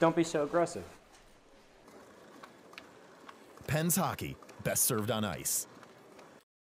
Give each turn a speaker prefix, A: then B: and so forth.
A: Don't be so aggressive.
B: Penn's hockey, best served on ice.